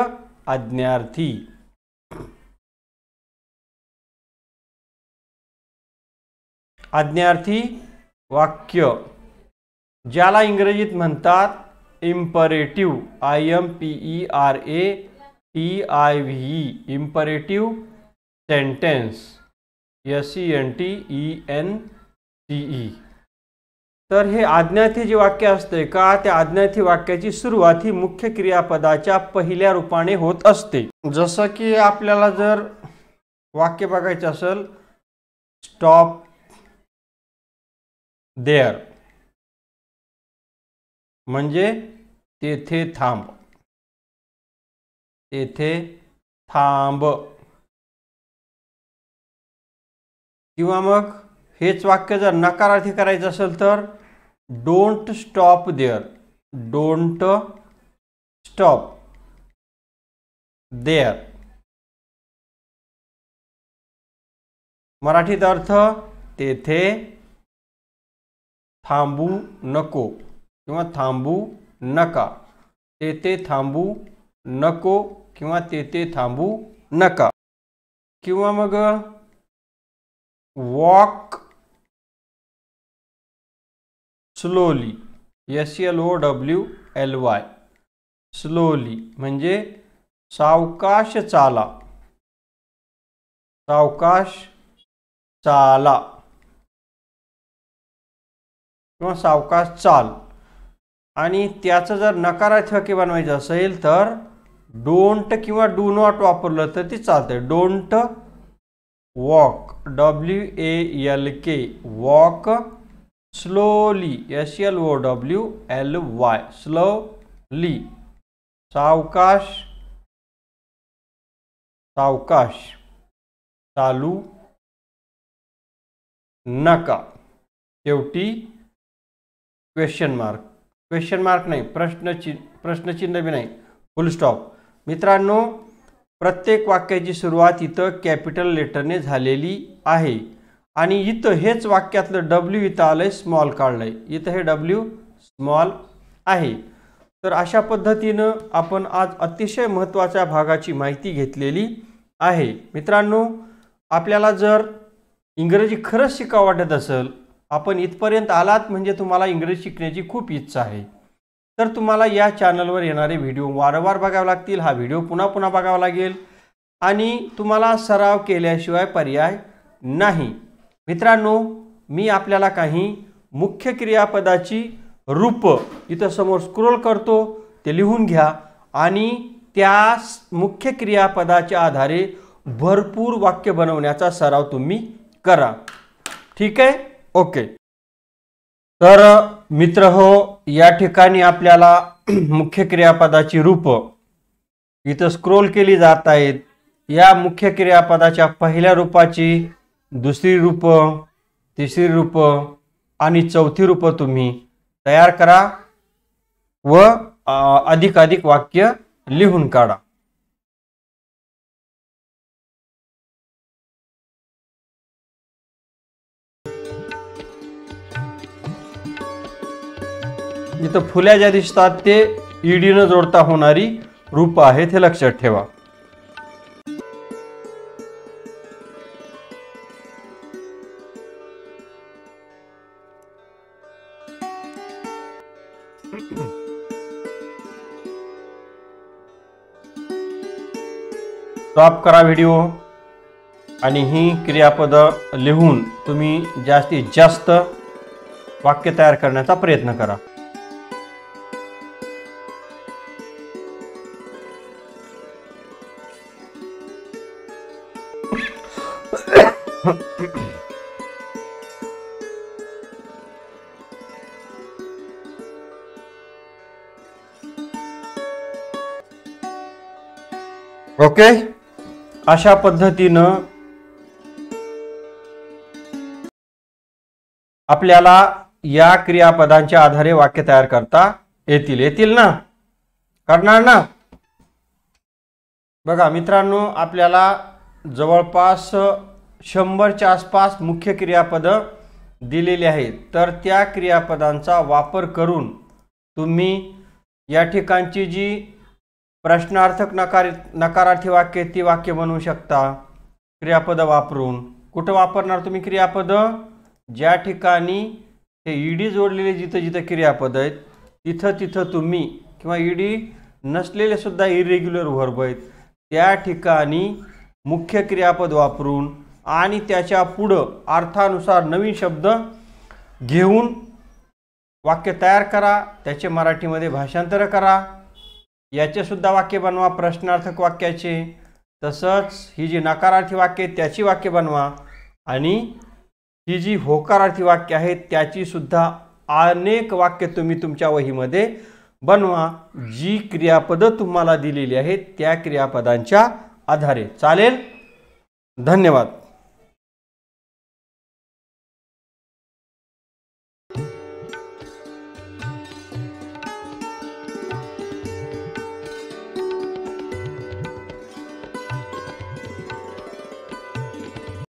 आज्ञार्थी आज्ञार्थी वाक्य ज्याला इंग्रजीत म्हणतात imperative I M P E R A T I V imperative sentence S C N T E N C E तर हे आज्ञार्थी जे वाक्य असते का त्या आज्ञार्थी वाक्याची सुरुवात ही मुख्य क्रियापदाच्या पहिल्या रूपाने होत असते जसं की आपल्याला जर वाक्य बघायचं असेल स्टॉप देअर म्हणजे तेथे थांब तेथे थांब किंवा मग हेच वाक्य जर नकारार्थी करायचं असेल तर don't stop there don't stop there मराठीत अर्थ तेथे थांबू नको किंवा थांबू नका तेथे थांबू नको किंवा तेथे थांबू नका किंवा मग walk slowly S L O W L Y slowly म्हणजे सावकाश चाला सावकाश चाला किंवा सावकाश चाल आणि त्याचं जर वाक्य बनवायचं असेल तर डोंट किंवा डू नॉट वापरलं तर ती चालते don't walk W L K walk slowly S L O W L Y slowly सावकाश सावकाश चालू नका शेवटी क्वेश्चन मार्क क्वेश्चन मार्क नाही प्रश्नचिन्ह प्रश्नचिन्ह बी नाही फुलस्टॉप मित्रांनो प्रत्येक वाक्याची सुरुवात इथं कॅपिटल लेटरने झालेली आहे आणि इथं हेच वाक्यातलं डब्ल्यू इथं आलं आहे स्मॉल काढलं आहे इथं हे डब्ल्यू स्मॉल आहे तर अशा पद्धतीनं आपण आज अतिशय महत्त्वाच्या भागाची माहिती घेतलेली आहे मित्रांनो आपल्याला जर इंग्रजी खरंच शिकावं वाटत असेल आपण इथपर्यंत आलात म्हणजे तुम्हाला इंग्रजी शिकण्याची खूप इच्छा आहे तर तुम्हाला या चॅनलवर येणारे व्हिडिओ वारंवार बघावे लागतील हा व्हिडिओ पुन्हा पुन्हा बघावा लागेल आणि तुम्हाला सराव केल्याशिवाय पर्याय नाही मित्रांनो मी आपल्याला काही मुख्य क्रियापदाची रूप इथं समोर स्क्रोल करतो ते लिहून घ्या आणि त्या मुख्य क्रियापदाच्या आधारे भरपूर वाक्य बनवण्याचा सराव तुम्ही करा ठीक आहे ओके तर मित्र हो या ठिकाणी आपल्याला <clears throat> मुख्य क्रियापदाची रूप इथं स्क्रोल केली जात आहेत या मुख्य क्रियापदाच्या पहिल्या रूपाची दुसरी रूप, तिसरी रूप आणि चौथी रूप तुम्ही तयार करा व अधिक अधिक वाक्य लिहून काढा इथं फुल्या ज्या दिसतात ते ईडीनं जोडता होणारी रूप आहेत हे लक्षात ठेवा स्टॉप करा व्हिडिओ आणि ही क्रियापदं लिहून तुम्ही जास्तीत जास्त वाक्य तयार करण्याचा प्रयत्न करा ओके अशा पद्धतीनं आपल्याला या क्रियापदांच्या आधारे वाक्य तयार करता येतील येतील ना करणार ना बघा मित्रांनो आपल्याला जवळपास शंभरच्या आसपास मुख्य क्रियापद दिलेली आहेत तर त्या क्रियापदांचा वापर करून तुम्ही या ठिकाणची जी प्रश्नार्थक नकार नकारार्थी वाक्य ती वाक्य बनवू शकता क्रियापद वापरून कुठं वापरणार तुम्ही क्रियापद ज्या ठिकाणी हे ईडी जोडलेले जिथं जिथं क्रियापद आहेत तिथं तिथं तुम्ही किंवा ईडी नसलेले सुद्धा इरेग्युलर व्हर्ब आहेत त्या ठिकाणी मुख्य क्रियापद वापरून आणि त्याच्या पुढं अर्थानुसार नवीन शब्द घेऊन वाक्य तयार करा त्याचे मराठीमध्ये भाषांतर करा याचे सुद्धा वाक्य बनवा प्रश्नार्थक वाक्याचे तसंच ही जी नकारार्थी वाक्य आहे त्याची वाक्य बनवा आणि ही जी होकारार्थी वाक्य आहेत त्याचीसुद्धा अनेक वाक्य तुम्ही तुमच्या वहीमध्ये बनवा जी क्रियापदं तुम्हाला दिलेली आहेत त्या क्रियापदांच्या आधारे चालेल धन्यवाद